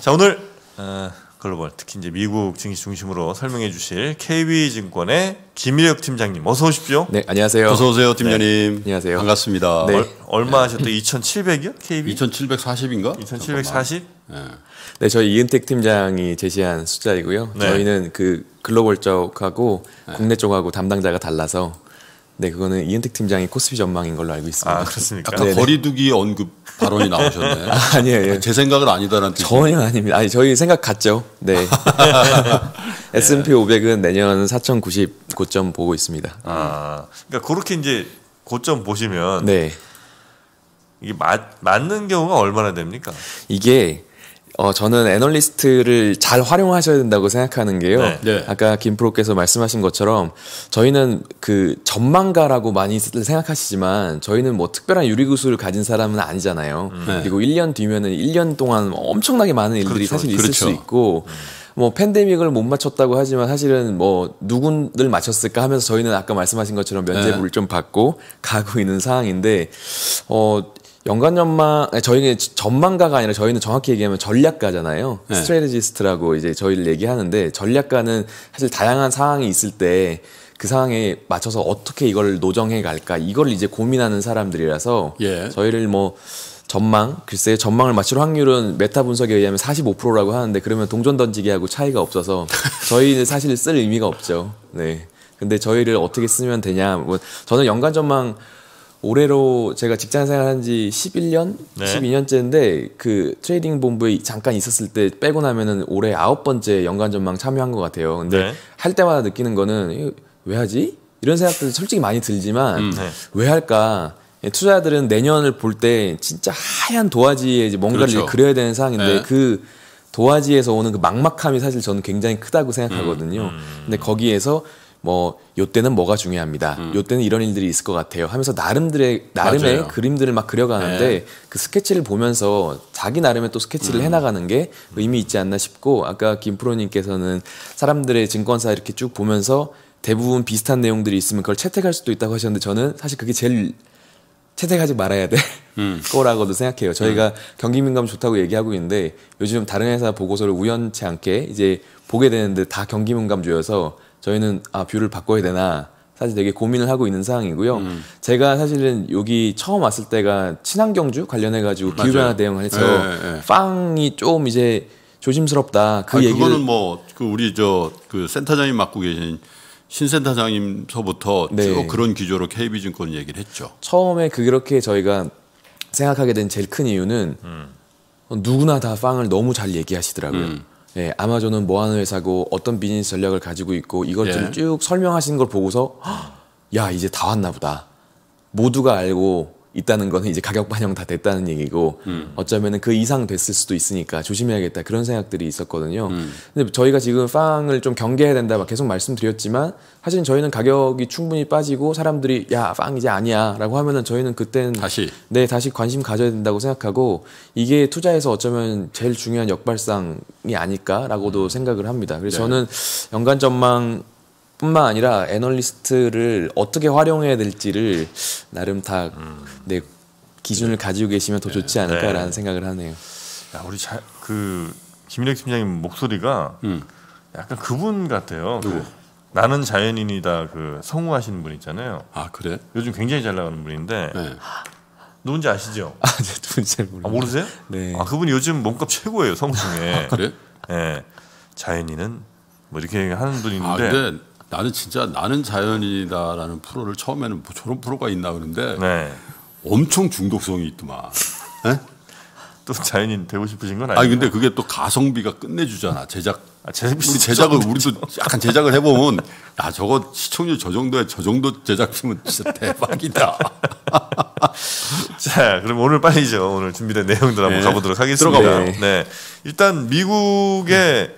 자 오늘 어, 글로벌 특히 이제 미국 증시 중심으로 설명해 주실 KB증권의 김일혁 팀장님 어서 오십시오. 네 안녕하세요. 어서 오세요 팀장님. 네, 안녕하세요. 반갑습니다. 네. 얼, 마 하셨죠? 2,700이요? KB? 2,740인가? 2,740? 네. 네 저희 이은택 팀장이 제시한 숫자이고요. 네. 저희는 그 글로벌 쪽하고 네. 국내 쪽하고 담당자가 달라서 네, 그거는 이은택 팀장의 코스피 전망인 걸로 알고 있습니다. 아, 그렇습니까? 아, 약간 네, 네. 거리두기 언급 발언이 나오셨네. 요 아, 니에요 예. 제 생각은 아니다라는 뜻. 전혀 아닙니다. 아니, 저희 생각 같죠. 네. S&P 500은 내년 4,090 고점 보고 있습니다. 아, 그러니까 그렇게 이제 고점 보시면 네. 이게 맞, 맞는 경우가 얼마나 됩니까? 이게 어, 저는 애널리스트를 잘 활용하셔야 된다고 생각하는 게요. 네. 네. 아까 김 프로께서 말씀하신 것처럼 저희는 그 전망가라고 많이 생각하시지만 저희는 뭐 특별한 유리구슬을 가진 사람은 아니잖아요. 음. 네. 그리고 1년 뒤면은 1년 동안 엄청나게 많은 일들이 그렇죠. 사실 있을 그렇죠. 수 있고 음. 뭐 팬데믹을 못 맞췄다고 하지만 사실은 뭐 누군들 맞췄을까 하면서 저희는 아까 말씀하신 것처럼 면제부를 네. 좀 받고 가고 있는 상황인데 어 연간 전망 저희는 전망가가 아니라 저희는 정확히 얘기하면 전략가잖아요. 네. 스트레지스트라고 이제 저희를 얘기하는데 전략가는 사실 다양한 상황이 있을 때 그 상황에 맞춰서 어떻게 이걸 노정해 갈까 이걸 이제 고민하는 사람들이라서 예. 저희를 뭐 전망 글쎄 전망을 맞출 확률은 메타 분석에 의하면 45%라고 하는데 그러면 동전 던지기하고 차이가 없어서 저희는 사실 쓸 의미가 없죠. 네. 근데 저희를 어떻게 쓰면 되냐 뭐 저는 연간 전망 올해로 제가 직장 생활한 지 11년, 네. 12년째인데 그 트레이딩 본부에 잠깐 있었을 때 빼고 나면은 올해 아홉 번째 연간 전망 참여한 것 같아요. 근데 네. 할 때마다 느끼는 거는 왜 하지? 이런 생각들 솔직히 많이 들지만 음, 네. 왜 할까? 예, 투자자들은 내년을 볼 때 진짜 하얀 도화지에 뭔가를 그렇죠. 그려야 되는 상황인데 네. 그 도화지에서 오는 그 막막함이 사실 저는 굉장히 크다고 생각하거든요. 음, 음. 근데 거기에서 뭐 요때는 뭐가 중요합니다. 음. 요때는 이런 일들이 있을 것 같아요. 하면서 나름들의 나름의 맞아요. 그림들을 막 그려가는데 네. 그 스케치를 보면서 자기 나름의 또 스케치를 음. 해나가는 게 의미 있지 않나 싶고 아까 김프로님께서는 사람들의 증권사 이렇게 쭉 보면서 대부분 비슷한 내용들이 있으면 그걸 채택할 수도 있다고 하셨는데 저는 사실 그게 제일 채택하지 말아야 돼 음. 거라고도 생각해요. 저희가 음. 경기 민감 좋다고 얘기하고 있는데 요즘 다른 회사 보고서를 우연치 않게 이제 보게 되는데 다 경기 민감조여서 저희는 아 뷰를 바꿔야 되나 사실 되게 고민을 하고 있는 상황이고요. 음. 제가 사실은 여기 처음 왔을 때가 친환경주 관련해 가지고 기후 변화 대응을 해서 예, 예, 예. 빵이 좀 이제 조심스럽다. 그 아니, 얘기를 그거는 뭐그 우리 저그 센터장님 맡고 계신 신센터장님서부터 네. 쭉 그런 기조로 KB증권 얘기를 했죠. 처음에 그렇게 저희가 생각하게 된 제일 큰 이유는 음. 누구나 다 빵을 너무 잘 얘기하시더라고요. 음. 예, 아마존은 뭐 하는 회사고 어떤 비즈니스 전략을 가지고 있고 이걸들을쭉 예. 설명하시는 걸 보고서 야 이제 다 왔나 보다. 모두가 알고 있다는 거는 이제 가격 반영 다 됐다는 얘기고 음. 어쩌면은 그 이상 됐을 수도 있으니까 조심해야겠다 그런 생각들이 있었거든요. 음. 근데 저희가 지금 빵을 좀 경계해야 된다 막 계속 말씀드렸지만 사실 저희는 가격이 충분히 빠지고 사람들이 야 빵 이제 아니야라고 하면은 저희는 그때는 다시 네 다시 관심 가져야 된다고 생각하고 이게 투자에서 어쩌면 제일 중요한 역발상이 아닐까라고도 음. 생각을 합니다. 그래서 네. 저는 연간 전망 뿐만 아니라 애널리스트를 어떻게 활용해야 될지를 나름 다 음. 네, 기준을 가지고 계시면 더 네. 좋지 않을까라는 네. 생각을 하네요. 야, 우리 자, 그 김일혁 팀장님 목소리가 음. 약간 그분 같아요. 그 나는 자연인이다 그 성우 하시는 분 있잖아요. 아 그래? 요즘 굉장히 잘 나가는 분인데 네. 누군지 아시죠? 아, 네, 누군지 잘 모르. 아, 모르세요? 네. 아그분 요즘 몸값 최고예요 성우 중에. 아, 그래? 예. 네. 자연인은 뭐 이렇게 하는 분인데. 아, 나는 진짜 나는 자연이다라는 프로를 처음에는 뭐 저런 프로가 있나 그런데 네. 엄청 중독성이 있더만. 네? 또 자연인 되고 싶으신 건 아니에요? 아니 근데 그게 또 가성비가 끝내주잖아 제작. 아, 제, 우리 제작을 우리도 약간 제작을 해보면 야 저거 시청률 저 정도에 저 정도 제작비면 진짜 대박이다. 자 그럼 오늘 빨리죠 오늘 준비된 내용들 한번 네. 가보도록 하겠습니다. 네. 네 일단 미국의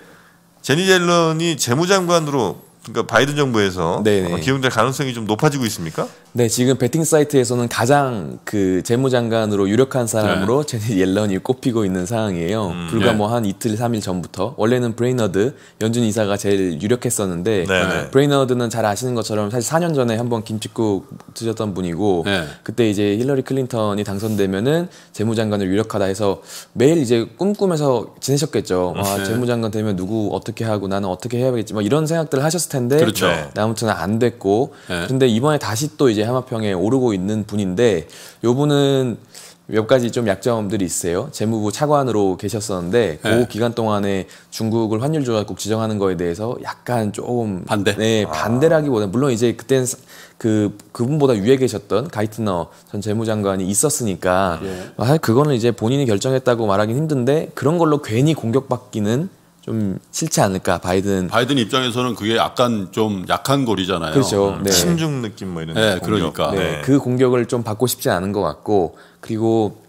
제니 젤런이 재무장관으로 그러니까 바이든 정부에서 네네. 기용될 가능성이 좀 높아지고 있습니까? 네, 지금 베팅 사이트에서는 가장 그 재무장관으로 유력한 사람으로 네. 제니 옐런이 꼽히고 있는 상황이에요. 음, 불과 네. 뭐한 이틀, 삼일 전부터 원래는 브레이너드 연준 이사가 제일 유력했었는데 네, 네. 브레이너드는 잘 아시는 것처럼 사실 4년 전에 한번 김치국 드셨던 분이고 네. 그때 이제 힐러리 클린턴이 당선되면은 재무장관을 유력하다 해서 매일 이제 꿈꾸면서 지내셨겠죠. 아, 재무장관 되면 누구 어떻게 하고 나는 어떻게 해야겠지. 막 뭐 이런 생각들을 하셨을 텐데 그렇죠. 네. 아무튼 안 됐고 네. 근데 이번에 다시 또 이제 해마평에 오르고 있는 분인데 요 분은 몇 가지 좀 약점들이 있어요. 재무부 차관으로 계셨었는데 그 네. 그 기간 동안에 중국을 환율조작국 지정하는 거에 대해서 약간 조금 반대. 네, 아. 반대라기보다 물론 이제 그땐그 그분보다 위에 계셨던 가이트너 전 재무장관이 있었으니까 예. 아, 그거는 이제 본인이 결정했다고 말하기는 힘든데 그런 걸로 괜히 공격받기는 좀 싫지 않을까 바이든 바이든 입장에서는 그게 약간 좀 약한 거리잖아요. 그렇죠. 음. 네. 침중 느낌 뭐 이런. 네, 공격. 그러니까 네, 네, 그 공격을 좀 받고 싶지 않은 것 같고 그리고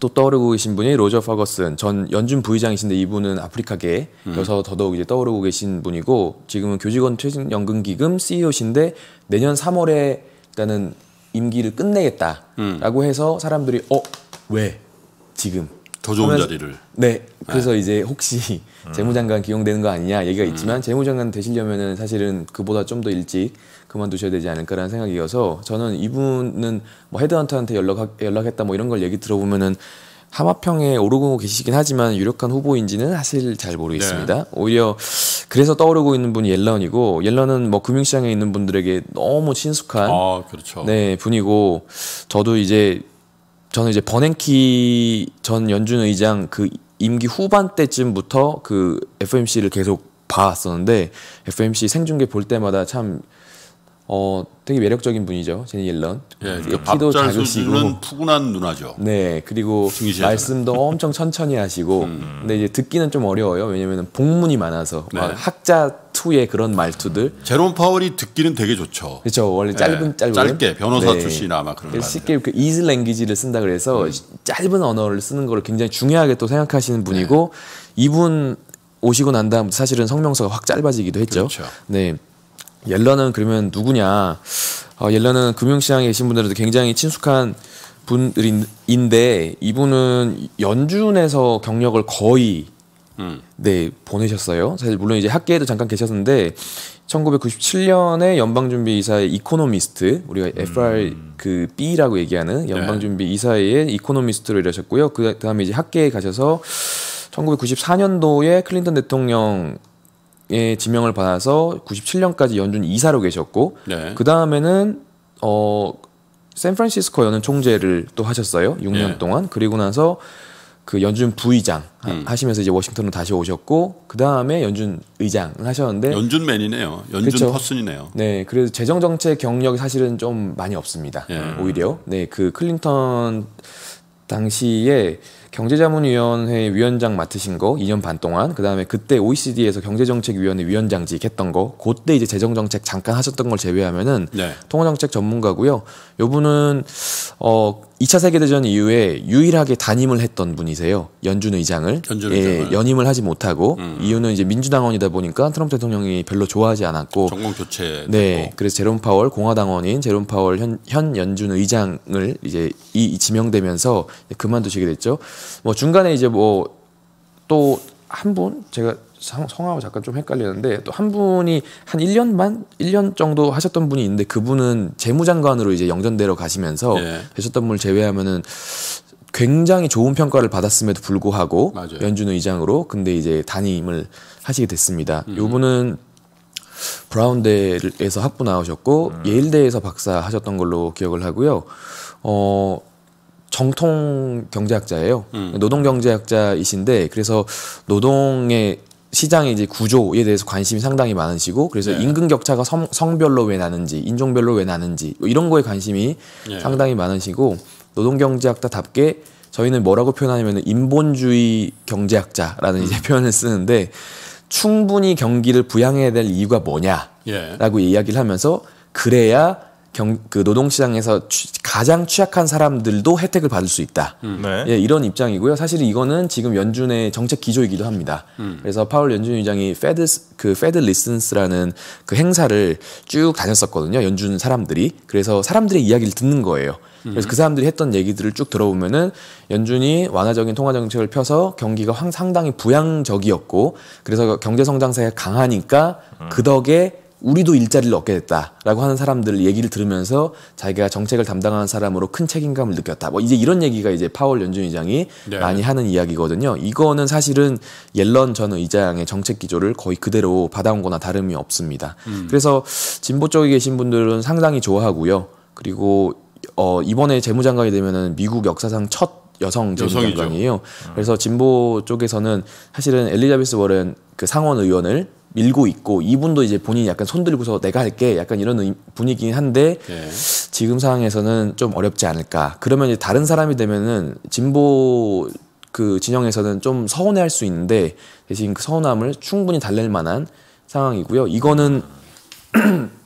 또 떠오르고 계신 분이 로저 파거슨전 연준 부의장이신데 이분은 아프리카계 음. 여서 더더욱 이제 떠오르고 계신 분이고 지금은 교직원 퇴직연금기금 CEO신데 내년 3월에 일단은 임기를 끝내겠다라고 음. 해서 사람들이 어 왜 지금 더 좋은 하면서, 자리를. 네. 네. 그래서 네. 이제 혹시 음. 재무장관 기용되는 거 아니냐 얘기가 음. 있지만 음. 재무장관 되시려면은 사실은 그보다 좀 더 일찍 그만두셔야 되지 않을까라는 생각이어서 저는 이분은 뭐 헤드헌터한테 연락 연락했다 뭐 이런 걸 얘기 들어보면은 하마평에 오르고 계시긴 하지만 유력한 후보인지는 사실 잘 모르겠습니다. 네. 오히려 그래서 떠오르고 있는 분이 옐런이고 옐런은 뭐 금융시장에 있는 분들에게 너무 친숙한 아, 그렇죠. 네 분이고 저도 이제 저는 이제 버냉키 전 연준 의장 그 임기 후반 때쯤부터 그 FMC를 계속 봤었는데 FMC 생중계 볼 때마다 참어 되게 매력적인 분이죠 제니 옐런. 예, 그 그러니까 키도 작으시고 푸근한 누나죠. 네, 그리고 말씀도 엄청 천천히 하시고, 음. 근데 이제 듣기는 좀 어려워요. 왜냐면 복문이 많아서 네. 학자 투의 그런 말투들. 음. 제롬 파월이 듣기는 되게 좋죠. 그렇죠. 원래 짧은 네, 짧은 짧게 변호사 네. 출신 아마 그런. 쉽게 그 이즈 랭귀지를 쓴다 그래서 음. 짧은 언어를 쓰는 걸 굉장히 중요하게 또 생각하시는 네. 분이고 이분 오시고 난 다음 사실은 성명서가 확 짧아지기도 했죠. 그렇죠. 네. 옐런은 그러면 누구냐? 어, 옐런은 금융시장에 계신 분들도 굉장히 친숙한 분들인데 이분은 연준에서 경력을 거의 음. 네 보내셨어요. 사실 물론 이제 학계에도 잠깐 계셨는데 1997년에 연방준비이사의 이코노미스트 우리가 음. FR 그 B라고 얘기하는 네. 연방준비이사의 네. 이코노미스트로 일하셨고요. 그 다음에 이제 학계에 가셔서 1994년도에 클린턴 대통령 의 예, 지명을 받아서 97년까지 연준 이사로 계셨고 네. 그 다음에는 어 샌프란시스코 연은 총재를 또 하셨어요 6년 네. 예. 동안 그리고 나서 그 연준 부의장 음. 하시면서 이제 워싱턴으로 다시 오셨고 그 다음에 연준 의장 하셨는데 연준맨이네요. 연준 그렇죠. 퍼슨이네요. 네, 그래서 재정 정책 경력이 사실은 좀 많이 없습니다. 예. 오히려 네그 클린턴 당시에 경제자문위원회 위원장 맡으신 거 2년 반 동안 그다음에 그때 OECD에서 경제정책위원회 위원장직 했던 거 그때 이제 재정정책 잠깐 하셨던 걸 제외하면은 네. 통화정책 전문가고요. 요분은 어 2차 세계대전 이후에 유일하게 단임을 했던 분이세요. 연준 의장을. 연준 의장을. 예, 연임을 하지 못하고 음. 이유는 이제 민주당원이다 보니까 트럼프 대통령이 별로 좋아하지 않았고 정권 교체. 네. 됐고. 그래서 제롬 파월 공화당원인 제롬 파월 현, 현 연준 의장을 이제 이, 이 지명되면서 그만두시게 됐죠. 뭐 중간에 이제 뭐 또 한 분 제가 성, 성함을 잠깐 좀 헷갈리는데 또 한 분이 한 1년 만 1년 정도 하셨던 분이 있는데 그분은 재무장관으로 이제 영전대로 가시면서 예. 되셨던 분을 제외하면은 굉장히 좋은 평가를 받았음에도 불구하고 맞아요. 연준의 의장으로 근데 이제 단임을 하시게 됐습니다. 음. 요분은 브라운대에서 학부 나오셨고 음. 예일대에서 박사 하셨던 걸로 기억을 하고요. 어 정통 경제학자예요. 음. 노동 경제학자이신데 그래서 노동의 시장의 이제 구조에 대해서 관심이 상당히 많으시고 그래서 네. 임금 격차가 성, 성별로 왜 나는지 인종별로 왜 나는지 뭐 이런 거에 관심이 네. 상당히 많으시고 노동경제학자답게 저희는 뭐라고 표현하냐면 인본주의 경제학자라는 음. 이제 표현을 쓰는데 충분히 경기를 부양해야 될 이유가 뭐냐라고 예. 이야기를 하면서 그래야 경, 그 노동시장에서 취, 가장 취약한 사람들도 혜택을 받을 수 있다. 음. 네. 예, 이런 입장이고요. 사실 이거는 지금 연준의 정책 기조이기도 합니다. 음. 그래서 파울 연준 의장이 페드 그 페드 리슨스라는 그 행사를 쭉 다녔었거든요. 연준 사람들이 그래서 사람들의 이야기를 듣는 거예요. 그래서 그 음. 사람들이 했던 얘기들을 쭉 들어보면은 연준이 완화적인 통화 정책을 펴서 경기가 상당히 부양적이었고 그래서 경제 성장세가 강하니까 음. 그 덕에 우리도 일자리를 얻게 됐다라고 하는 사람들 얘기를 들으면서 자기가 정책을 담당하는 사람으로 큰 책임감을 느꼈다. 뭐 이제 이런 얘기가 이제 파월 연준 의장이 네. 많이 하는 이야기거든요. 이거는 사실은 옐런 전 의장의 정책 기조를 거의 그대로 받아온 거나 다름이 없습니다. 음. 그래서 진보 쪽에 계신 분들은 상당히 좋아하고요. 그리고 어 이번에 재무장관이 되면은 미국 역사상 첫 여성 재무장관이에요. 어. 그래서 진보 쪽에서는 사실은 엘리자베스 워렌 그 상원 의원을 밀고 있고 이분도 이제 본인이 약간 손 들고서 내가 할게 약간 이런 분위기긴 한데 네. 지금 상황에서는 좀 어렵지 않을까. 그러면 이제 다른 사람이 되면은 진보 그 진영에서는 좀 서운해할 수 있는데 대신 그 서운함을 충분히 달랠 만한 상황이고요. 이거는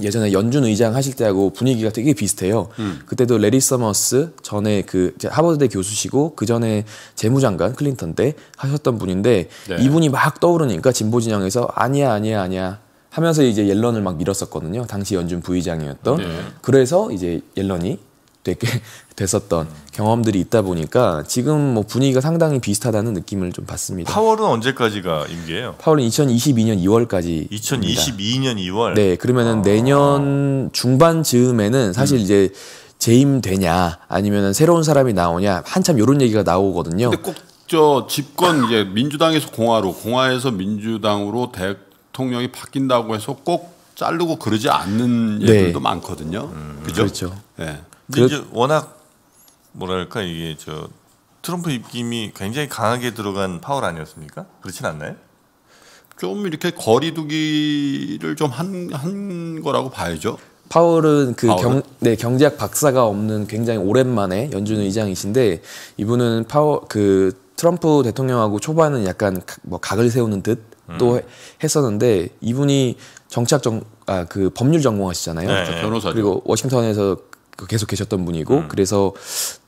예전에 연준 의장 하실 때하고 분위기가 되게 비슷해요. 음. 그때도 레리 서머스 전에 그 하버드대 교수시고 그 전에 재무장관 클린턴 때 하셨던 분인데 네. 이분이 막 떠오르니까 진보 진영에서 아니야 아니야 아니야 하면서 이제 옐런을 막 밀었었거든요. 당시 연준 부의장이었던. 네. 그래서 이제 옐런이 되게 됐었던 경험들이 있다 보니까 지금 뭐 분위기가 상당히 비슷하다는 느낌을 좀 받습니다. 파월은 언제까지가 임기예요? 파월은 2022년 2월까지. 2022년 2월. 네, 그러면은 아. 내년 중반 즈음에는 사실 음. 이제 재임되냐 아니면은 새로운 사람이 나오냐 한참 이런 얘기가 나오거든요. 근데 꼭 저 집권 이제 민주당에서 공화로 공화에서 민주당으로 대통령이 바뀐다고 해서 꼭 자르고 그러지 않는 얘들도 네. 많거든요. 음. 그렇죠 네. 근데 이제 워낙 뭐랄까 이게 저 트럼프 입김이 굉장히 강하게 들어간 파월 아니었습니까? 그렇진 않나요? 좀 이렇게 거리두기를 좀 한 한 거라고 봐야죠. 파월은 그파월 네, 경제학 박사가 없는 굉장히 오랜만에 연준 의장이신데 이분은 파월 그 트럼프 대통령하고 초반은 약간 뭐 각을 세우는 듯또 음. 했었는데 이분이 정치정아그 법률 전공하시잖아요. 네, 네. 변호사 그리고 워싱턴에서 그 계속 계셨던 분이고 음. 그래서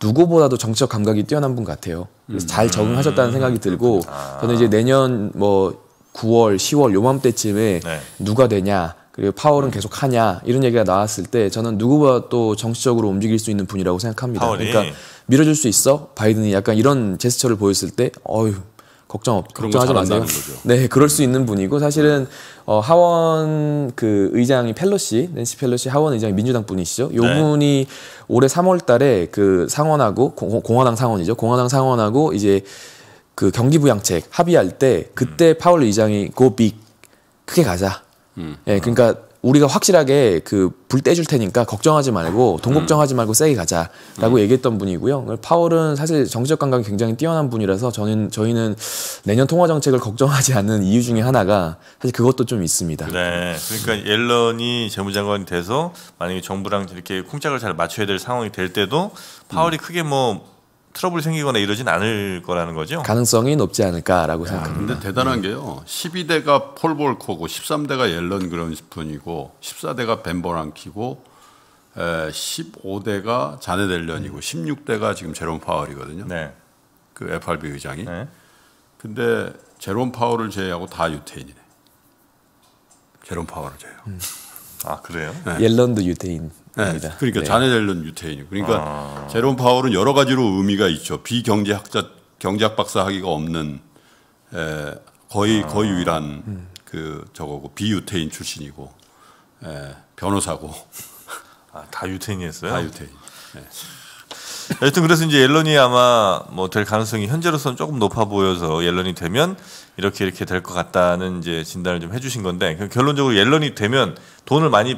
누구보다도 정치적 감각이 뛰어난 분 같아요. 그래서 잘 음. 적응하셨다는 생각이 음, 들고 아. 저는 이제 내년 뭐 9월, 10월 요맘때쯤에 네. 누가 되냐 그리고 파월은 음. 계속 하냐 이런 얘기가 나왔을 때 저는 누구보다 또 정치적으로 움직일 수 있는 분이라고 생각합니다. 파월이. 그러니까 밀어줄 수 있어 바이든이 약간 이런 제스처를 보였을 때 어휴 걱정 없, 걱정하지 마세요. 네, 그럴 수 있는 분이고 사실은 어, 하원 그 의장이 펠로시, 낸시 펠로시 하원 의장이 민주당 분이시죠. 요 네. 분이 올해 3월달에 그 상원하고 공, 공화당 상원이죠. 공화당 상원하고 이제 그 경기부양책 합의할 때 그때 음. 파월 의장이 go 크게 가자. 음. 예, 음. 네, 그러니까 우리가 확실하게 그불 떼줄 테니까 걱정하지 말고 돈 걱정하지 말고 세게 가자라고 음. 얘기했던 분이고요. 파월은 사실 정치적 감각이 굉장히 뛰어난 분이라서 저는 저희는 내년 통화 정책을 걱정하지 않는 이유 중에 하나가 사실 그것도 좀 있습니다. 네, 그러니까 옐런이 재무장관이 돼서 만약에 정부랑 이렇게 쿵짝을 잘 맞춰야 될 상황이 될 때도 파월이 음. 크게 뭐 트러블 이 생기거나 이러진 않을 거라는 거죠. 가능성이 높지 않을까라고 야, 생각합니다. 근데 대단한 음. 게요. 12대가 폴 볼코고 13대가 옐런 그런스푼이고 14대가 벤버랑키고 15대가 자네 델런이고 16대가 음. 지금 제롬 파월이거든요. 네. 그 FRB 의장이. 네. 근데 제롬 파월을 제외하고 다 유태인이네. 제롬 파월을 제외하고. 음. 아 그래요? 네. 옐런도 유태인. 겁니다. 네. 그러니까 자네 델런 유태인. 이 그러니까 아. 제롬 파월은 여러 가지로 의미가 있죠. 비경제학자 경제학 박사 학위가 없는 에, 거의 아. 거의 유일한 음. 그 저거고 비유태인 출신이고 에, 변호사고 아, 다 유태인이었어요. 다 유태인. 네. 여튼 그래서 이제 옐런이 아마 뭐 될 가능성이 현재로서는 조금 높아 보여서 옐런이 되면 이렇게 이렇게 될 것 같다는 이제 진단을 좀 해주신 건데 결론적으로 옐런이 되면 돈을 많이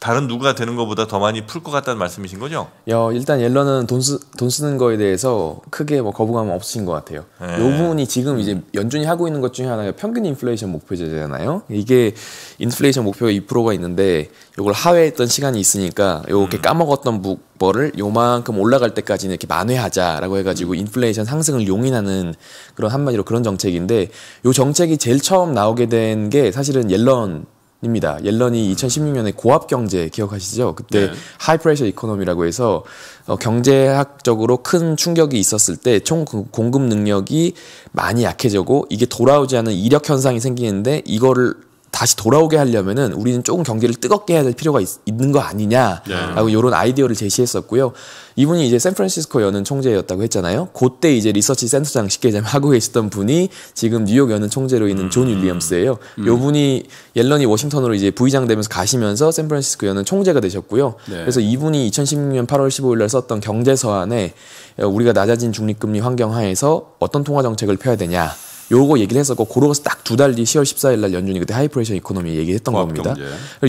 다른 누가 되는 것보다 더 많이 풀 것 같다는 말씀이신 거죠? 야, 일단 옐런은 돈, 쓰, 돈 쓰는 거에 대해서 크게 뭐 거부감 없으신 것 같아요. 네. 이 부분이 지금 이제 연준이 하고 있는 것 중에 하나가 평균 인플레이션 목표제잖아요. 이게 인플레이션 목표가 2%가 있는데 이걸 하회했던 시간이 있으니까 요렇게 음. 까먹었던 부를 요만큼 올라갈 때까지는 이렇게 만회하자라고 해가지고 음. 인플레이션 상승을 용인하는 그런 한마디로 그런 정책인데 요 정책이 제일 처음 나오게 된 게 사실은 옐런 입니다. 옐런이 2016년에 고압 경제 기억하시죠? 그때 네. 하이 프레셔 이코노미라고 해서 어, 경제학적으로 큰 충격이 있었을 때총 그 공급 능력이 많이 약해지고 이게 돌아오지 않은 이력 현상이 생기는데 이거를 다시 돌아오게 하려면은 우리는 조금 경기를 뜨겁게 해야 될 필요가 있, 는거 아니냐라고 네. 이런 아이디어를 제시했었고요. 이분이 이제 샌프란시스코 연은 총재였다고 했잖아요. 그때 이제 리서치 센터장 쉽게 좀 하고 계시던 분이 지금 뉴욕 연은 총재로 있는 음. 존 윌리엄스예요. 음. 요 분이 옐런이 워싱턴으로 이제 부의장 되면서 가시면서 샌프란시스코 연은 총재가 되셨고요. 네. 그래서 이분이 2016년 8월 15일 날 썼던 경제서안에 우리가 낮아진 중립금리 환경 하에서 어떤 통화 정책을 펴야 되냐. 요거 얘기를 했었고 고로가서 딱 두 달 뒤 10월 14일 날 연준이 그때 하이프레이션 이코노미 얘기했던 겁니다.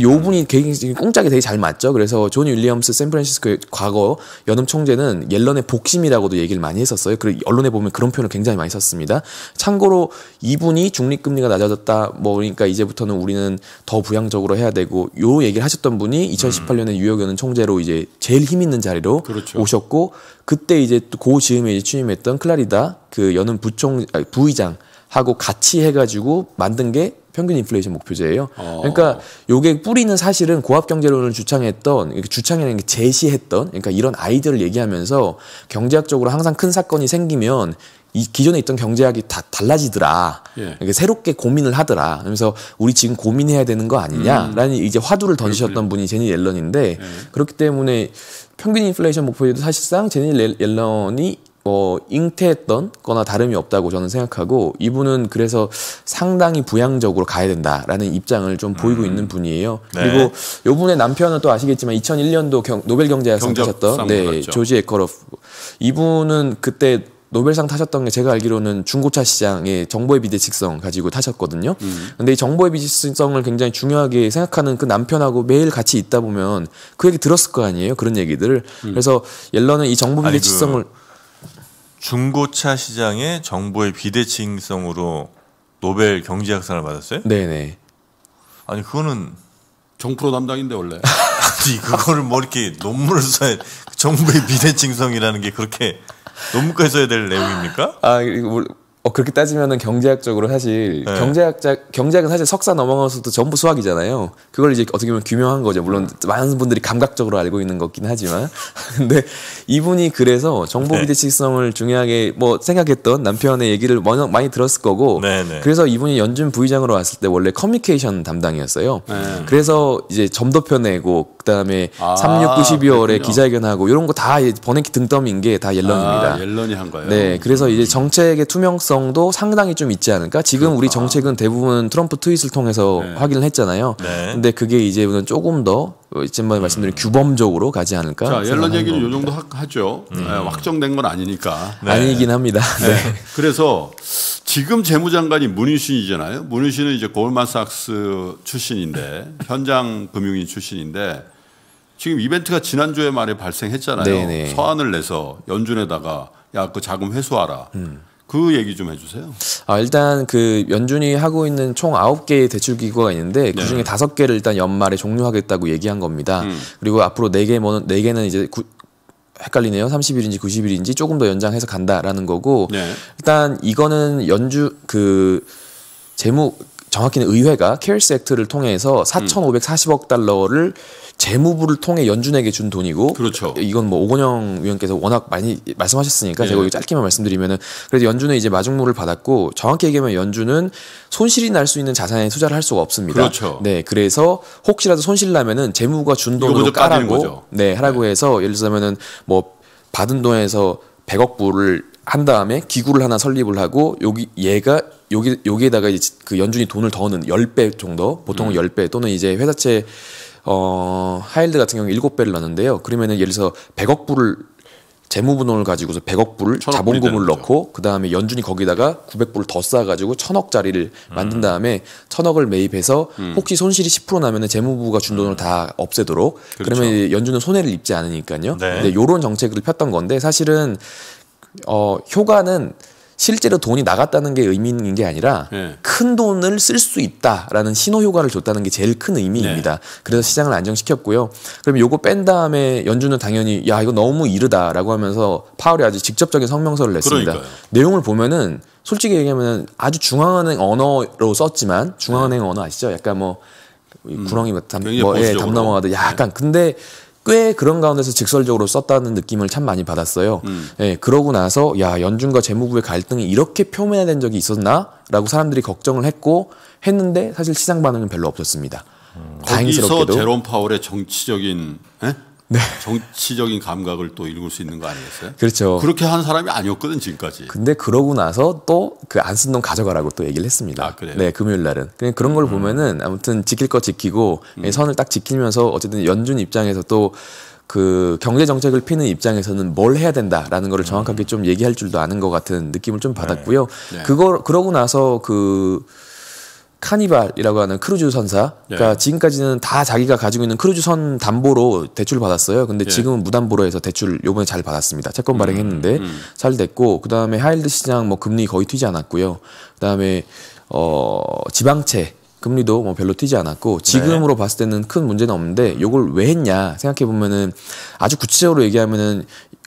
요 분이 굉장히 공짜이 되게 잘 맞죠. 그래서 존 윌리엄스 샌프란시스코의 과거 연금 총재는 옐런의 복심이라고도 얘기를 많이 했었어요. 그리고 언론에 보면 그런 표현을 굉장히 많이 썼습니다. 참고로 이분이 중립금리가 낮아졌다. 뭐 그러니까 이제부터는 우리는 더 부양적으로 해야 되고 요 얘기를 하셨던 분이 2018년에 뉴욕 음. 연은 총재로 이제 제일 힘 있는 자리로 그렇죠. 오셨고 그때 이제 고지음에 취임했던 클라리다 그 연은 부총 아니, 부의장 하고 같이 해가지고 만든 게 평균 인플레이션 목표제예요. 어. 그러니까 요게 뿌리는 사실은 고압 경제론을 주창했던 주창이라는 게 제시했던 그러니까 이런 아이디어를 얘기하면서 경제학적으로 항상 큰 사건이 생기면 이 기존에 있던 경제학이 다 달라지더라. 예. 새롭게 고민을 하더라. 그러면서 우리 지금 고민해야 되는 거 아니냐라는 음. 이제 화두를 던지셨던 네, 분이 제니 옐런인데 예. 그렇기 때문에 평균 인플레이션 목표제도 사실상 제니 옐런이 어, 잉태했던 거나 다름이 없다고 저는 생각하고 이분은 그래서 상당히 부양적으로 가야 된다라는 입장을 좀 보이고 음. 있는 분이에요. 네. 그리고 요분의 남편은 또 아시겠지만 2001년도 경, 노벨 경제학상 타셨던 네, 조지 에커러프 이분은 그때 노벨상 타셨던 게 제가 알기로는 중고차 시장의 정보의 비대칭성 가지고 타셨거든요. 음. 근데 이 정보의 비대칭성을 굉장히 중요하게 생각하는 그 남편하고 매일 같이 있다 보면 그 얘기 들었을 거 아니에요. 그런 얘기들을. 음. 그래서 옐런은 이 정보 비대칭성을 아이고. 중고차 시장의 정부의 비대칭성으로 노벨 경제학상을 받았어요? 네네. 아니 그거는 정프로 담당인데 원래. 아니 그거를 뭐 이렇게 논문을 써야 정부의 비대칭성이라는 게 그렇게 논문까지 써야 될 내용입니까? 아어 그렇게 따지면은 경제학적으로 사실 네. 경제학자 경제학은 사실 석사 넘어가서도 전부 수학이잖아요. 그걸 이제 어떻게 보면 규명한 거죠. 물론 음. 많은 분들이 감각적으로 알고 있는 거긴 하지만 근데 이분이 그래서 정보 네. 비대칭성을 중요하게 뭐 생각했던 남편의 얘기를 많이 들었을 거고 네, 네, 그래서 이분이 연준 부의장으로 왔을 때 원래 커뮤니케이션 담당이었어요. 네. 그래서 이제 점도펴 내고 그다음에 아, 3692월에 기자회견하고 이런 거 다 번외키 등떠민 게다 옐런입니다. 아, 옐런이 한 거예요. 네, 그래서 이제 음. 정책의 투명성 가능성도 상당히 좀 있지 않을까? 지금 그렇구나. 우리 정책은 대부분 트럼프 트윗을 통해서 네. 확인을 했잖아요. 네. 근데 그게 이제는 조금 더 지금 음. 말씀드린 규범적으로 가지 않을까? 자, 연락 얘기는 요 정도 하, 죠 음. 네, 확정된 건 아니니까. 네. 아니긴 합니다. 네. 네. 그래서 지금 재무장관이 문희신이잖아요. 문희신은 이제 골만삭스 출신인데 현장 금융인 출신인데 지금 이벤트가 지난주에 말에 발생했잖아요. 네네. 서한을 내서 연준에다가 야 그 자금 회수하라. 음. 그 얘기 좀 해주세요. 아, 일단 그 연준이 하고 있는 총아 개의 대출 기구가 있는데 그 네. 중에 다섯 개를 일단 연말에 종료하겠다고 얘기한 겁니다. 음. 그리고 앞으로 네 개, 네 개는 이제 구, 헷갈리네요. 30일인지 90일인지 조금 더 연장해서 간다라는 거고 네. 일단 이거는 연주 그 재무 정확히는 의회가 케어스 액트를 통해서 4,540억 달러를 재무부를 통해 연준에게 준 돈이고 그렇죠. 이건 뭐 오건영 위원께서 워낙 많이 말씀하셨으니까 예. 제가 네. 짧게만 말씀드리면은 그래도 연준은 이제 마중물을 받았고 정확히 얘기하면 연준은 손실이 날 수 있는 자산에 투자를 할 수가 없습니다. 그렇죠. 네, 그래서 혹시라도 손실 나면은 재무부가 준 돈으로 까라고 네, 하라고 네. 해서 예를 들자면은 뭐 받은 돈에서 100억 불을 한 다음에 기구를 하나 설립을 하고 여기 얘가 여기 여기에다가 이제 그 연준이 돈을 더 넣는 10배 정도, 보통은 음. 10배 또는 이제 회사채 어 하일드 같은 경우 7배를 넣는데요. 그러면은 예를 들어서 100억 불을 재무분원을 가지고서 100억 불을 자본금을 넣고 그 다음에 연준이 거기다가 900불을 더 쌓아가지고 1000억짜리를 음. 만든 다음에 1000억을 매입해서 음. 혹시 손실이 10% 나면은 재무부가 준 돈을 음. 다 없애도록 그렇죠. 그러면 연준은 손해를 입지 않으니까요. 네. 근데 요런 정책을 폈던 건데 사실은 어 효과는 실제로 돈이 나갔다는 게 의미인 게 아니라 네. 큰 돈을 쓸 수 있다라는 신호 효과를 줬다는 게 제일 큰 의미입니다. 네. 그래서 시장을 안정시켰고요. 그럼 요거 뺀 다음에 연준은 당연히 야 이거 너무 이르다라고 하면서 파월이 아주 직접적인 성명서를 냈습니다. 그러니까요. 내용을 보면은 솔직히 얘기하면 아주 중앙은행 언어로 썼지만 중앙은행 네. 언어 아시죠? 약간 뭐 구렁이 음, 담, 뭐, 예, 담넘어가도 네. 약간 근데 꽤 그런 가운데서 직설적으로 썼다는 느낌을 참 많이 받았어요. 음. 예, 그러고 나서 야 연준과 재무부의 갈등이 이렇게 표면화된 적이 있었나라고 사람들이 걱정을 했고 했는데 사실 시장 반응은 별로 없었습니다. 음. 다행스럽게도 제롬 파월의 정치적인 에? 예? 네. 정치적인 감각을 또 읽을 수 있는 거 아니겠어요? 그렇죠. 그렇게 한 사람이 아니었거든 지금까지. 근데 그러고 나서 또 그 안쓴놈 가져가라고 또 얘기를 했습니다. 아, 그래요? 네, 금요일 날은. 그냥 그런 걸 음. 보면은 아무튼 지킬 거 지키고 음. 선을 딱 지키면서 어쨌든 연준 입장에서 또 그 경제 정책을 피는 입장에서는 뭘 해야 된다라는 거를 정확하게 음. 좀 얘기할 줄도 아는 것 같은 느낌을 좀 네. 받았고요. 네. 네. 그거 그러고 나서 그 카니발이라고 하는 크루즈 선사. 그러니까 네. 예. 지금까지는 다 자기가 가지고 있는 크루즈 선 담보로 대출 받았어요. 근데 예. 지금은 무담보로 해서 대출 요번에 잘 받았습니다. 채권 발행했는데 음, 음. 잘 됐고 그다음에 하일드 시장 뭐 금리 거의 튀지 않았고요. 그다음에 어 지방채 금리도 뭐 별로 튀지 않았고 네. 지금으로 네. 봤을 때는 큰 문제는 없는데 요걸 왜 했냐 생각해 보면은 아주 구체적으로 얘기하면은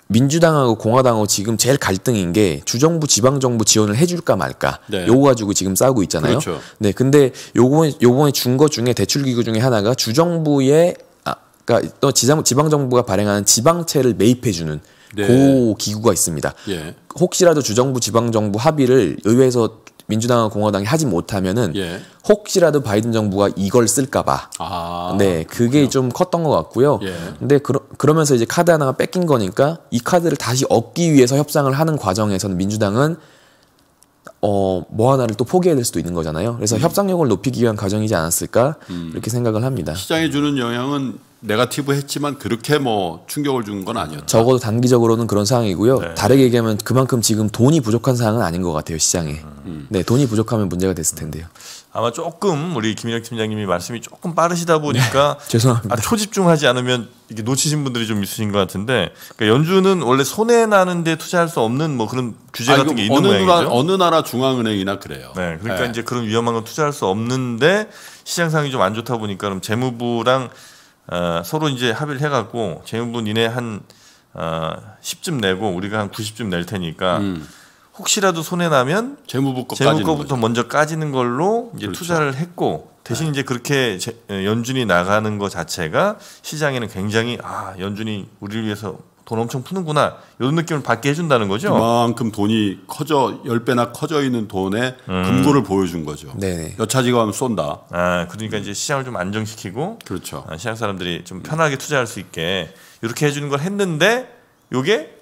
민주당하고 공화당하고 지금 제일 갈등인 게 주정부 지방정부 지원을 해줄까 말까 네. 요거 가지고 지금 싸우고 있잖아요. 그렇죠. 네, 근데 요번에 요번에 준 거 중에 대출 기구 중에 하나가 주정부의 아, 그니까또 지방 지방 정부가 발행하는 지방채를 매입해 주는 네. 고 기구가 있습니다. 예. 혹시라도 주정부 지방정부 합의를 의회에서 민주당과 공화당이 하지 못하면은 예. 혹시라도 바이든 정부가 이걸 쓸까봐 아, 네 그게 그렇군요. 좀 컸던 것 같고요. 예. 근데 그러, 그러면서 이제 카드 하나가 뺏긴 거니까 이 카드를 다시 얻기 위해서 협상을 하는 과정에서는 민주당은 어, 뭐 하나를 또 포기해야 될 수도 있는 거잖아요. 그래서 음. 협상력을 높이기 위한 과정이지 않았을까 음. 이렇게 생각을 합니다. 시장에 주는 영향은 네가티브했지만 그렇게 뭐 충격을 준 건 아니었죠. 적어도 단기적으로는 그런 상황이고요. 네. 다르게 얘기하면 그만큼 지금 돈이 부족한 상황은 아닌 것 같아요 시장에. 음. 네, 돈이 부족하면 문제가 됐을 텐데요. 아마 조금 우리 김일혁 팀장님이 말씀이 조금 빠르시다 보니까 네, 죄송합니다. 아, 초집중하지 않으면 이게 놓치신 분들이 좀 있으신 것 같은데 그러니까 연준은 원래 손해 나는데 투자할 수 없는 뭐 그런 규제 아, 같은 게 있는 어느 모양이죠. 어느 나라 중앙은행이나 그래요. 네, 그러니까 네. 이제 그런 위험한 건 투자할 수 없는데 시장 상황이 좀 안 좋다 보니까 그럼 재무부랑 어, 서로 이제 합의를 해갖고 재무부 니네 한 어, 10쯤 내고 우리가 한 90쯤 낼 테니까. 음. 혹시라도 손해 나면 재무부터 부터 먼저 그렇죠. 까지는 걸로 이제 그렇죠. 투자를 했고 대신 네. 이제 그렇게 어, 연준이 나가는 것 자체가 시장에는 굉장히 아 연준이 우리를 위해서 돈 엄청 푸는구나 이런 느낌을 받게 해준다는 거죠. 그만큼 돈이 커져 열 배나 커져 있는 돈에 음. 금고를 보여준 거죠. 네네. 여차지감 쏜다. 아 그러니까 이제 시장을 좀 안정시키고 그렇죠. 아, 시장 사람들이 좀 편하게 투자할 수 있게 이렇게 해주는 걸 했는데 요게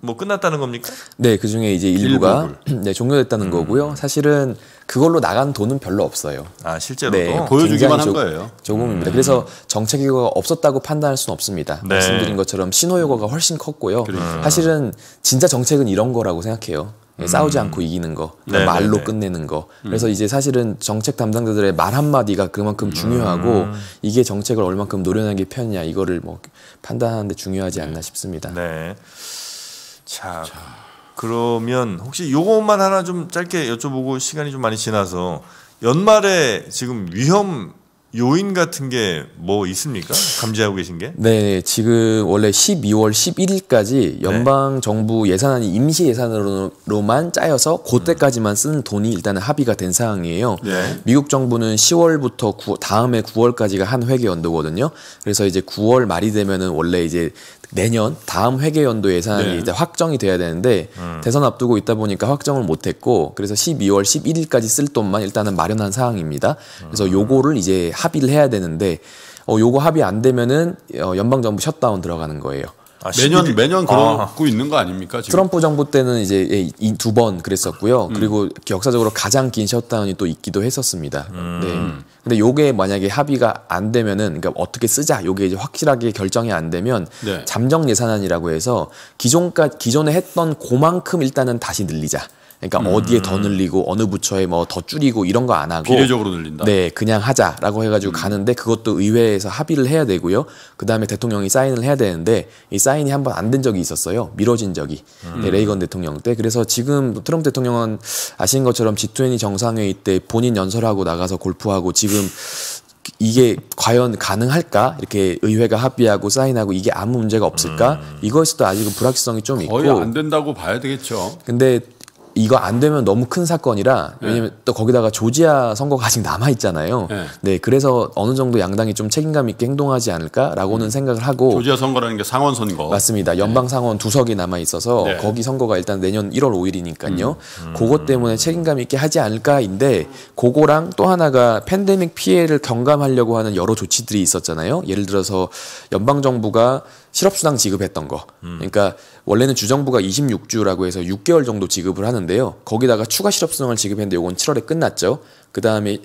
뭐 끝났다는 겁니까? 네, 그 중에 이제 일부가 네, 종료됐다는 음. 거고요. 사실은 그걸로 나간 돈은 별로 없어요. 아, 실제로 네, 보여주기만 한 거예요. 조금입니다. 음. 그래서 정책 효과가 없었다고 판단할 수는 없습니다. 네. 말씀드린 것처럼 신호 효과가 훨씬 컸고요. 그러니까. 사실은 진짜 정책은 이런 거라고 생각해요. 예, 음. 싸우지 않고 이기는 거, 그러니 네, 네, 말로 네. 끝내는 거. 음. 그래서 이제 사실은 정책 담당자들의 말 한마디가 그만큼 중요하고 음. 이게 정책을 얼만큼 노련하게 폈냐 이거를 뭐 판단하는데 중요하지 않나 싶습니다. 네. 자, 자. 그러면 혹시 요것만 하나 좀 짧게 여쭤보고 시간이 좀 많이 지나서 연말에 지금 위험 요인 같은 게 뭐 있습니까? 감지하고 계신 게? 네, 지금 원래 12월 11일까지 연방 정부 예산안이 임시 예산으로만 짜여서 그때까지만 쓰는 돈이 일단은 합의가 된 상황이에요. 네. 미국 정부는 10월부터 9, 다음에 9월까지가 한 회계 연도거든요. 그래서 이제 9월 말이 되면은 원래 이제 내년 다음 회계 연도 예산이 네. 이제 확정이 돼야 되는데 음. 대선 앞두고 있다 보니까 확정을 못했고 그래서 12월 11일까지 쓸 돈만 일단은 마련한 사항입니다 그래서 음. 요거를 이제 합의를 해야 되는데 어 요거 합의 안 되면은 어, 연방 정부 셧다운 들어가는 거예요. 아, 매년 11... 매년 그러고 아. 있는 거 아닙니까? 지금? 트럼프 정부 때는 이제 이두번 그랬었고요. 음. 그리고 역사적으로 가장 긴 셧다운이 또 있기도 했었습니다. 음. 네. 근데 요게 만약에 합의가 안 되면은 그러니까 어떻게 쓰자 요게 이제 확실하게 결정이 안 되면 네. 잠정 예산안이라고 해서 기존까 기존에 했던 고만큼 일단은 다시 늘리자. 그러니까 음. 어디에 더 음. 늘리고 어느 부처에 뭐 더 줄이고 이런 거 안 하고 비례적으로 늘린다. 네, 그냥 하자라고 해가지고 음. 가는데 그것도 의회에서 합의를 해야 되고요. 그 다음에 대통령이 사인을 해야 되는데 이 사인이 한 번 안 된 적이 있었어요. 미뤄진 적이 네, 음. 네, 레이건 대통령 때. 그래서 지금 트럼프 대통령은 아시는 것처럼 G20 정상회의 때 본인 연설하고 나가서 골프하고 지금 이게 과연 가능할까? 이렇게 의회가 합의하고 사인하고 이게 아무 문제가 없을까? 음. 이것에서도 아직은 불확실성이 좀 있고 거의 안 된다고 봐야 되겠죠. 근데 이거 안 되면 너무 큰 사건이라 네. 왜냐면 또 거기다가 조지아 선거가 아직 남아 있잖아요. 네. 네. 그래서 어느 정도 양당이 좀 책임감 있게 행동하지 않을까라고는 음. 생각을 하고 조지아 선거라는 게 상원 선거 맞습니다. 네. 연방 상원 두석이 남아 있어서 거기 선거가 일단 내년 1월 5일이니까요. 음. 음. 그것 때문에 책임감 있게 하지 않을까인데 그거랑 또 하나가 팬데믹 피해를 경감하려고 하는 여러 조치들이 있었잖아요. 예를 들어서 연방 정부가 실업수당 지급했던 거. 음. 그러니까 원래는 주정부가 26주라고 해서 6개월 정도 지급을 하는데요. 거기다가 추가 실업수당을 지급했는데 요건 7월에 끝났죠. 그 다음에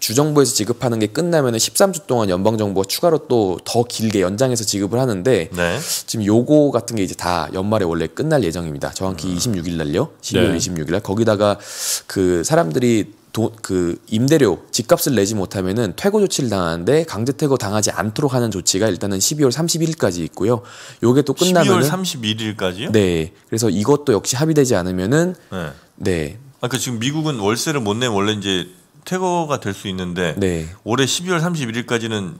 주정부에서 지급하는 게 끝나면 13주 동안 연방정부가 추가로 또 더 길게 연장해서 지급을 하는데 네. 지금 요거 같은 게 이제 다 연말에 원래 끝날 예정입니다. 정확히 음. 26일 날요. 12월 네. 26일 날. 거기다가 그 사람들이 도, 그 임대료 집값을 내지 못하면은 퇴거 조치를 당하는데 강제 퇴거 당하지 않도록 하는 조치가 일단은 12월 31일까지 있고요. 요게 또 끝나면 12월 31일까지요? 네. 그래서 이것도 역시 합의되지 않으면은 네. 네. 아까 그러니까 지금 미국은 월세를 못 내면 원래 이제 퇴거가 될 수 있는데 네. 올해 12월 31일까지는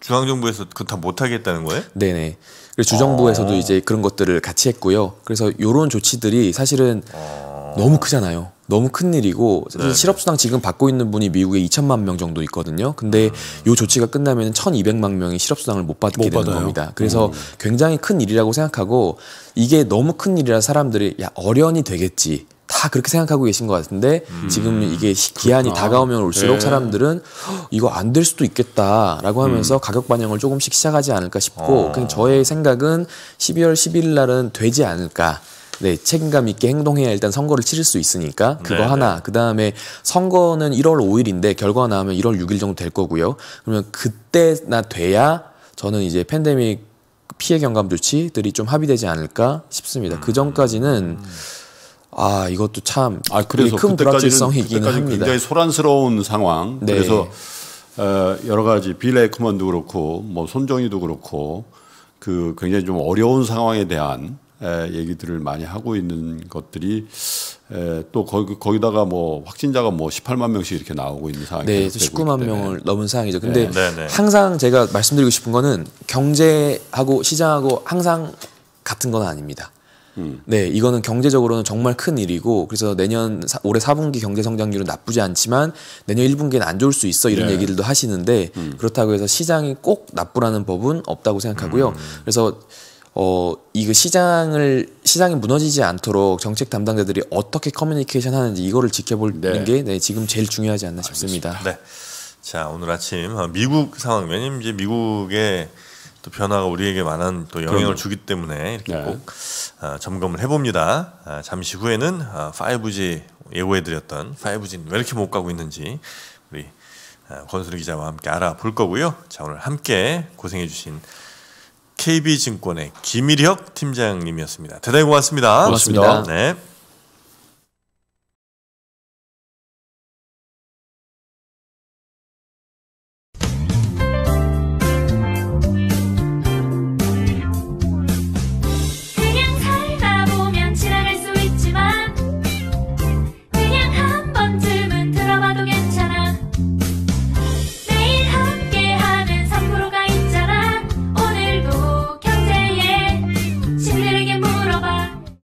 중앙정부에서 그건 다 못하겠다는 거예요? 네네. 그래서 주정부에서도 아. 이제 그런 것들을 같이 했고요. 그래서 요런 조치들이 사실은 아. 너무 크잖아요. 너무 큰 일이고 네. 실업수당 지금 받고 있는 분이 미국에 2천만 명 정도 있거든요. 근데 이 아. 음. 조치가 끝나면 1,200만 명이 실업수당을 못 받게 못 되는 받아요. 겁니다. 그래서 음. 굉장히 큰 일이라고 생각하고 이게 너무 큰 일이라 사람들이 야어련이 되겠지. 다 그렇게 생각하고 계신 것 같은데 음. 지금 이게 기한이 그렇구나. 다가오면 올수록 네. 사람들은 이거 안 될 수도 있겠다라고 하면서 음. 가격 반영을 조금씩 시작하지 않을까 싶고 어. 그냥 저의 생각은 12월 10일 날은 되지 않을까 네, 책임감 있게 행동해야 일단 선거를 치를 수 있으니까 그거 네네. 하나. 네. 그다음에 선거는 1월 5일인데 결과가 나오면 1월 6일 정도 될 거고요. 그러면 그때나 돼야 저는 이제 팬데믹 피해 경감 조치들이 좀 합의되지 않을까 싶습니다. 그 음. 그 전까지는 아 이것도 참 아, 그래서 큰 불확실성이기는 합니다. 굉장히 소란스러운 상황. 네. 그래서 어, 여러 가지 빌레이크먼도 그렇고 뭐 손정희도 그렇고 그 굉장히 좀 어려운 상황에 대한 얘기들을 많이 하고 있는 것들이 에, 또 거기, 거기 다가뭐 확진자가 뭐 18만 명씩 이렇게 나오고 있는 상황이 네, 19만 명을 넘은 상황이죠. 네. 근데 네, 네. 항상 제가 말씀드리고 싶은 거는 경제하고 시장하고 항상 같은 건 아닙니다. 음. 네, 이거는 경제적으로는 정말 큰 일이고 그래서 내년 올해 4분기 경제 성장률은 나쁘지 않지만 내년 1분기는 안 좋을 수 있어 이런 네. 얘기들도 하시는데 음. 그렇다고 해서 시장이 꼭 나쁘라는 법은 없다고 생각하고요. 음. 그래서 어, 이거 그 시장을 시장이 무너지지 않도록 정책 담당자들이 어떻게 커뮤니케이션 하는지 이거를 지켜보는 네. 게 네, 지금 제일 중요하지 않나 싶습니다. 알습니다 네. 자 오늘 아침 어, 미국 상황 왜냐면 이제 미국의 또 변화가 우리에게 많은 또 영향을 그럼요. 주기 때문에 이렇게 네. 꼭 어, 점검을 해봅니다. 어, 잠시 후에는 어, 5G 예고해드렸던 5G는 왜 이렇게 못 가고 있는지 우리 어, 권순우 기자와 함께 알아볼 거고요. 자 오늘 함께 고생해주신. KB증권의 김일혁 팀장님이었습니다. 대단히 고맙습니다. 고맙습니다. 고맙습니다. 네.